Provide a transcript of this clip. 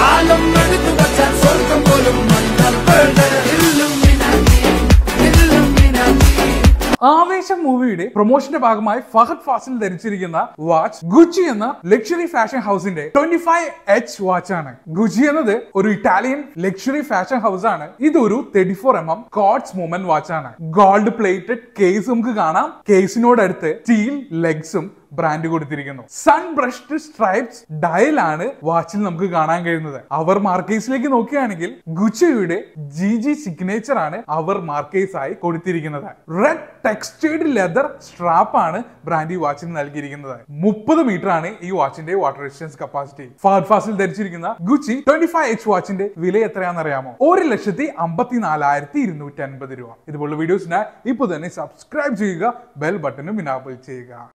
കാലം പോലും ആവേശം മൂവിയുടെ പ്രൊമോഷന്റെ ഭാഗമായി ഫഹദ് ഫാസിൽ ധരിച്ചിരിക്കുന്ന വാച്ച് ഗുച്ചി എന്ന ലക്ഷറി ഫാഷൻ ഹൗസിന്റെ ട്വന്റി ഫൈവ് എച്ച് വാച്ച് ആണ് ഗുച്ചി എന്നത് ഒരു ഇറ്റാലിയൻ ലക്ഷറി ഫാഷൻ ഹൗസ് ആണ് ഇതൊരു thirty four M M quartz movement watch ആണ് ഗോൾഡ് പ്ലേറ്റഡ് കേസ് നമുക്ക് കാണാം കേസിനോടടുത്ത് സ്റ്റീൽ ലെഗ്സും ബ്രാൻഡ് കൊടുത്തിരിക്കുന്നു സൺ ബ്രഷ്ഡ് സ്ട്രൈപ്സ് ആണ് വാച്ചിൽ നമുക്ക് കാണാൻ കഴിയുന്നത് അവർ മാർക്കേഴ്സിലേക്ക് നോക്കുകയാണെങ്കിൽ ഗുച്ചയുടെ ജി ജി സിഗ്നേച്ചർ ആണ് അവർ മാർക്കേഴ്സ് ആയി കൊടുത്തിരിക്കുന്നത് റെഡ് ടെക്സ്റ്റേഡ് ലെതർ സ്ട്രാപ്പ് ആണ് ബ്രാൻഡ് ഈ വാച്ചിന് നൽകിയിരിക്കുന്നത് മുപ്പത് മീറ്റർ ആണ് ഈ വാച്ചിന്റെ വാട്ടർ റെസിസ്റ്റൻസ് കപ്പാസിറ്റി ഫാസിൽ ധരിച്ചിരിക്കുന്ന ഗുച്ചി ട്വന്റി ഫൈവ് എച്ച് വാച്ചിന്റെ വില എത്രയാണെന്ന് അറിയാമോ ഒരു ലക്ഷത്തി അമ്പത്തി നാലായിരത്തി ഇരുന്നൂറ്റി അൻപത് രൂപ ഇതുപോലുള്ള വീഡിയോസിനായി ഇപ്പോൾ തന്നെ സബ്സ്ക്രൈബ് ചെയ്യുക ബെൽ ബട്ടനും ഇനാബിൾ ചെയ്യുക